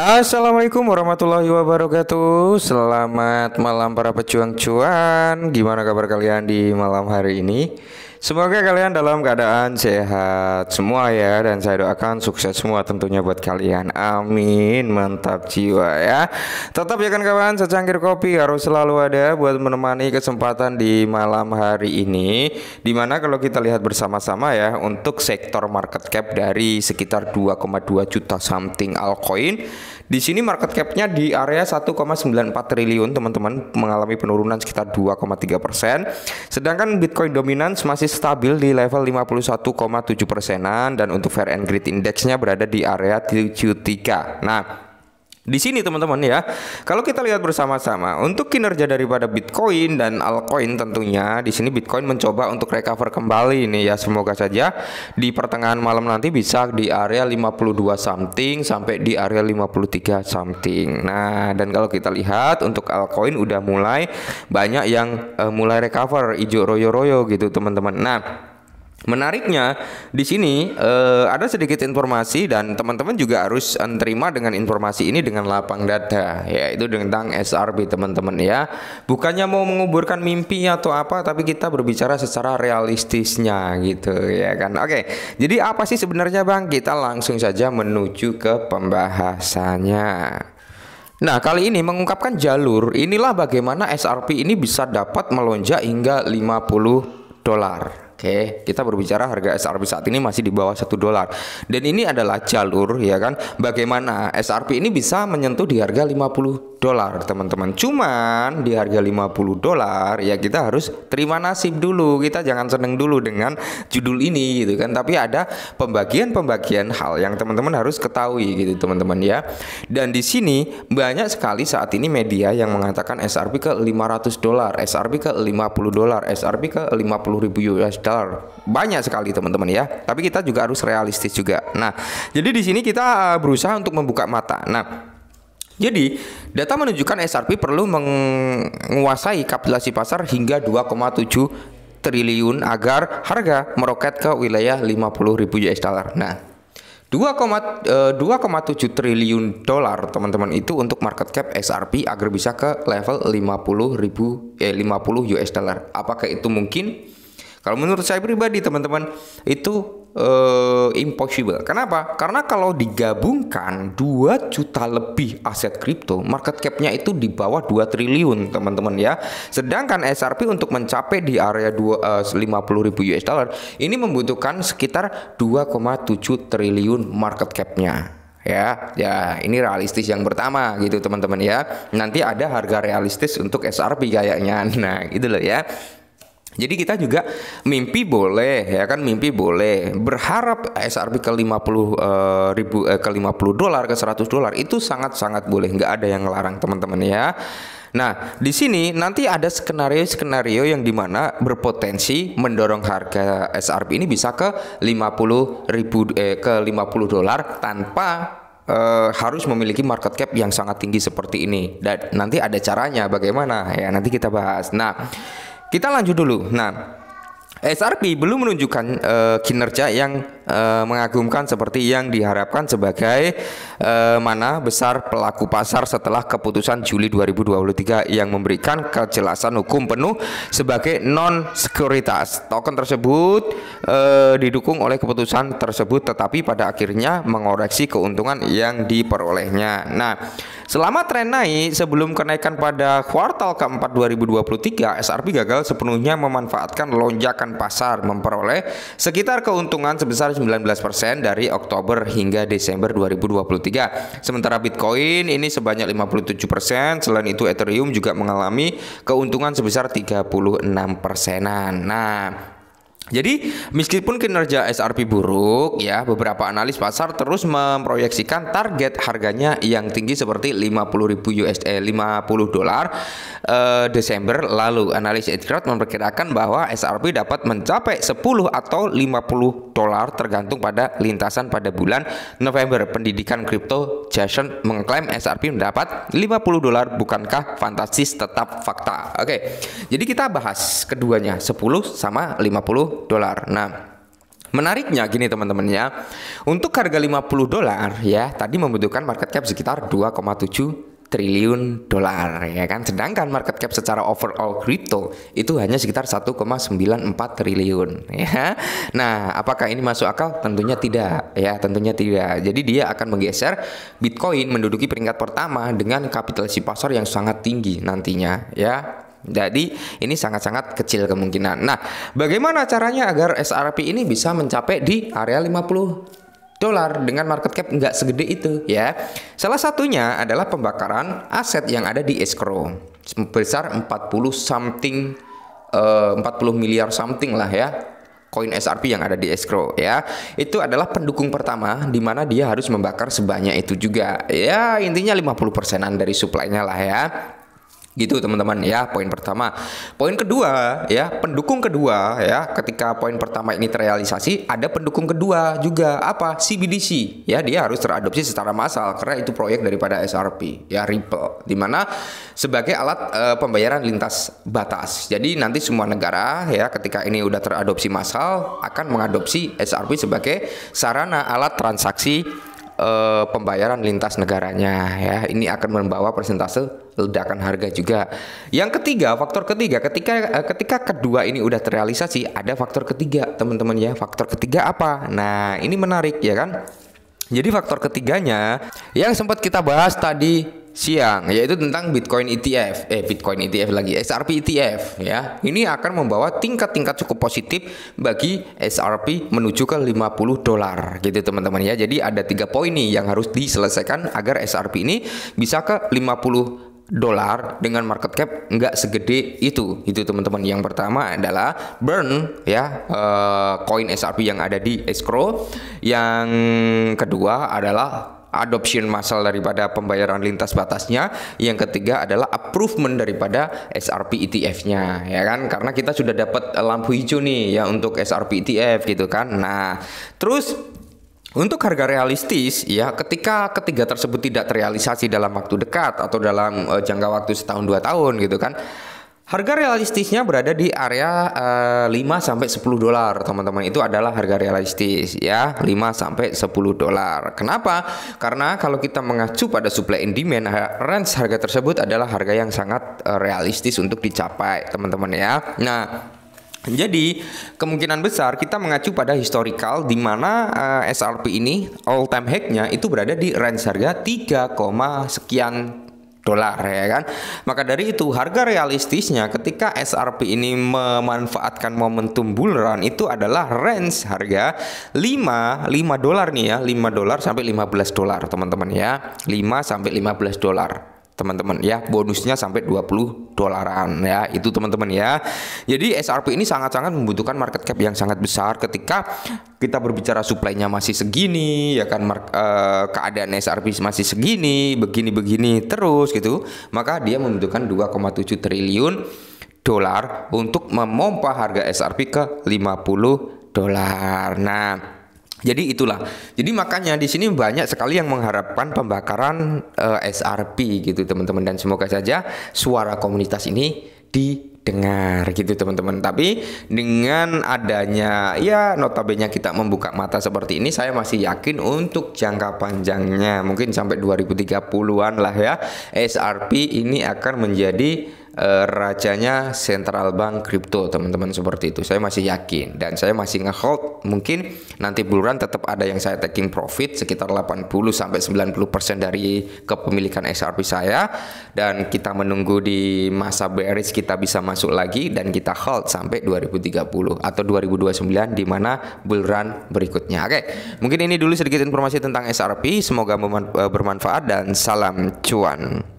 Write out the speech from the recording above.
Assalamualaikum warahmatullahi wabarakatuh Selamat malam para pejuang cuan Gimana kabar kalian di malam hari ini Semoga kalian dalam keadaan sehat semua ya dan saya doakan sukses semua tentunya buat kalian. Amin. Mantap jiwa ya. Tetap ya kan kawan, secangkir kopi harus selalu ada buat menemani kesempatan di malam hari ini. Dimana kalau kita lihat bersama-sama ya untuk sektor market cap dari sekitar 2,2 juta something Alcoin. Di sini market cap-nya di area 1,94 triliun, teman-teman, mengalami penurunan sekitar 2,3 persen. Sedangkan Bitcoin dominance masih stabil di level 51,7 persenan dan untuk fair and greed indexnya berada di area 73. Nah, di sini teman-teman ya. Kalau kita lihat bersama-sama untuk kinerja daripada Bitcoin dan altcoin tentunya di sini Bitcoin mencoba untuk recover kembali ini ya. Semoga saja di pertengahan malam nanti bisa di area 52 something sampai di area 53 something. Nah, dan kalau kita lihat untuk altcoin udah mulai banyak yang uh, mulai recover ijo royo-royo gitu teman-teman. Nah, Menariknya di sini eh, ada sedikit informasi dan teman-teman juga harus eh, terima dengan informasi ini dengan lapang dada yaitu tentang SRB teman-teman ya. Bukannya mau menguburkan mimpi atau apa tapi kita berbicara secara realistisnya gitu ya kan. Oke. Jadi apa sih sebenarnya Bang? Kita langsung saja menuju ke pembahasannya. Nah, kali ini mengungkapkan jalur, inilah bagaimana SRP ini bisa dapat melonjak hingga 50 dolar. Oke, okay. kita berbicara harga SRP saat ini masih di bawah satu dolar. Dan ini adalah jalur ya kan, bagaimana SRP ini bisa menyentuh di harga 50 dolar teman-teman cuman di harga 50 dolar ya kita harus terima nasib dulu kita jangan seneng dulu dengan judul ini gitu kan tapi ada pembagian-pembagian hal yang teman-teman harus ketahui gitu teman-teman ya dan di sini banyak sekali saat ini media yang mengatakan SRP ke 500 dolar SRP ke 50 dolar SRP ke 50 ribu US dollar banyak sekali teman-teman ya tapi kita juga harus realistis juga nah jadi di sini kita eh, berusaha untuk membuka mata nah jadi, data menunjukkan SRP perlu menguasai kapitalisasi pasar hingga 2,7 triliun agar harga meroket ke wilayah 50.000 US dollar. Nah, 2,7 eh, triliun dolar teman-teman itu untuk market cap SRP agar bisa ke level 50.000, eh 50 US dollar. Apakah itu mungkin? Kalau menurut saya pribadi teman-teman itu uh, impossible. Kenapa? Karena kalau digabungkan 2 juta lebih aset kripto, market cap-nya itu di bawah 2 triliun, teman-teman ya. Sedangkan SRP untuk mencapai di area 2 uh, 50 ribu US dollar ini membutuhkan sekitar 2,7 triliun market cap-nya ya ya ini realistis yang pertama gitu teman-teman ya nanti ada harga realistis untuk SRP kayaknya nah gitu loh ya jadi kita juga mimpi boleh ya kan mimpi boleh berharap SRP ke 50 uh, eh, ribu eh, ke 50 dolar ke 100 dolar itu sangat-sangat boleh nggak ada yang ngelarang teman-teman ya. Nah, di sini nanti ada skenario-skenario yang dimana berpotensi mendorong harga SRP ini bisa ke 50 ribu eh, ke 50 dolar tanpa Uh, harus memiliki market cap yang sangat tinggi seperti ini. Dan nanti ada caranya bagaimana ya nanti kita bahas. Nah kita lanjut dulu. Nah, SRP belum menunjukkan uh, kinerja yang uh, mengagumkan seperti yang diharapkan sebagai uh, mana besar pelaku pasar setelah keputusan Juli 2023 yang memberikan kejelasan hukum penuh sebagai non sekuritas. Token tersebut uh, didukung oleh keputusan tersebut tetapi pada akhirnya mengoreksi keuntungan yang diperolehnya. Nah, Selama tren naik sebelum kenaikan pada kuartal keempat 2023, SRP gagal sepenuhnya memanfaatkan lonjakan pasar memperoleh sekitar keuntungan sebesar 19% dari Oktober hingga Desember 2023. Sementara Bitcoin ini sebanyak 57%, selain itu Ethereum juga mengalami keuntungan sebesar 36 persenan. Nah, jadi meskipun kinerja SRP buruk ya beberapa analis pasar terus memproyeksikan target harganya yang tinggi seperti 50.000 USD eh, 50 dolar eh, Desember lalu analis Edgard memperkirakan bahwa SRP dapat mencapai 10 atau 50 dolar tergantung pada lintasan pada bulan November. Pendidikan kripto Jason mengklaim SRP mendapat 50 dolar bukankah fantastis tetap fakta. Oke. Jadi kita bahas keduanya 10 sama 50 dolar. Nah, Menariknya gini teman-teman ya, untuk harga 50 dolar ya tadi membutuhkan market cap sekitar 2,7 triliun dolar ya kan. Sedangkan market cap secara overall crypto itu hanya sekitar 1,94 triliun ya. Nah, apakah ini masuk akal? Tentunya tidak ya, tentunya tidak. Jadi dia akan menggeser Bitcoin menduduki peringkat pertama dengan kapitalisasi pasar yang sangat tinggi nantinya ya. Jadi ini sangat-sangat kecil kemungkinan. Nah, bagaimana caranya agar SRP ini bisa mencapai di area 50 dolar dengan market cap nggak segede itu ya. Salah satunya adalah pembakaran aset yang ada di escrow sebesar 40 something eh, uh, 40 miliar something lah ya koin SRP yang ada di escrow ya. Itu adalah pendukung pertama di mana dia harus membakar sebanyak itu juga. Ya, intinya 50 persenan dari supply lah ya gitu teman-teman ya poin pertama poin kedua ya pendukung kedua ya ketika poin pertama ini terrealisasi ada pendukung kedua juga apa CBDC ya dia harus teradopsi secara massal karena itu proyek daripada SRP ya Ripple dimana sebagai alat e, pembayaran lintas batas jadi nanti semua negara ya ketika ini udah teradopsi massal akan mengadopsi SRP sebagai sarana alat transaksi eh, pembayaran lintas negaranya ya ini akan membawa persentase ledakan harga juga. Yang ketiga, faktor ketiga, ketika eh, ketika kedua ini udah terrealisasi, ada faktor ketiga, teman-teman ya. Faktor ketiga apa? Nah, ini menarik ya kan? Jadi faktor ketiganya yang sempat kita bahas tadi siang yaitu tentang Bitcoin ETF eh Bitcoin ETF lagi SRP ETF ya ini akan membawa tingkat-tingkat cukup positif bagi SRP menuju ke 50 dolar gitu teman-teman ya jadi ada tiga poin nih yang harus diselesaikan agar SRP ini bisa ke 50 dolar dengan market cap nggak segede itu itu teman-teman yang pertama adalah burn ya eh, koin uh, SRP yang ada di escrow yang kedua adalah adoption massal daripada pembayaran lintas batasnya. Yang ketiga adalah approvement daripada SRP ETF-nya, ya kan? Karena kita sudah dapat lampu hijau nih ya untuk SRP ETF gitu kan. Nah, terus untuk harga realistis, ya, ketika ketiga tersebut tidak terrealisasi dalam waktu dekat atau dalam uh, jangka waktu setahun dua tahun, gitu kan, harga realistisnya berada di area uh, eh, 5 sampai 10 dolar, teman-teman. Itu adalah harga realistis, ya, 5 sampai 10 dolar. Kenapa? Karena kalau kita mengacu pada supply and demand, range harga tersebut adalah harga yang sangat uh, realistis untuk dicapai, teman-teman ya. Nah, jadi kemungkinan besar kita mengacu pada historical di mana uh, eh, SRP ini all time high-nya itu berada di range harga 3, sekian dolar ya kan. Maka dari itu harga realistisnya ketika SRP ini memanfaatkan momentum bull run itu adalah range harga 5 5 dolar nih ya, 5 dolar sampai 15 dolar teman-teman ya. 5 sampai 15 dolar teman-teman ya bonusnya sampai 20 dolaran ya itu teman-teman ya jadi SRP ini sangat-sangat membutuhkan market cap yang sangat besar ketika kita berbicara suplainya masih segini ya kan mark, uh, eh, keadaan SRP masih segini begini-begini terus gitu maka dia membutuhkan 2,7 triliun dolar untuk memompa harga SRP ke 50 dolar nah jadi itulah. Jadi makanya di sini banyak sekali yang mengharapkan pembakaran uh, eh, SRP gitu teman-teman dan semoga saja suara komunitas ini didengar gitu teman-teman. Tapi dengan adanya ya notabene kita membuka mata seperti ini saya masih yakin untuk jangka panjangnya mungkin sampai 2030-an lah ya SRP ini akan menjadi Eh, rajanya central bank kripto teman-teman seperti itu saya masih yakin dan saya masih ngehold mungkin nanti bulan tetap ada yang saya taking profit sekitar 80 sampai 90% dari kepemilikan SRP saya dan kita menunggu di masa bearish kita bisa masuk lagi dan kita hold sampai 2030 atau 2029 di mana bulan berikutnya oke mungkin ini dulu sedikit informasi tentang SRP semoga eh, bermanfaat dan salam cuan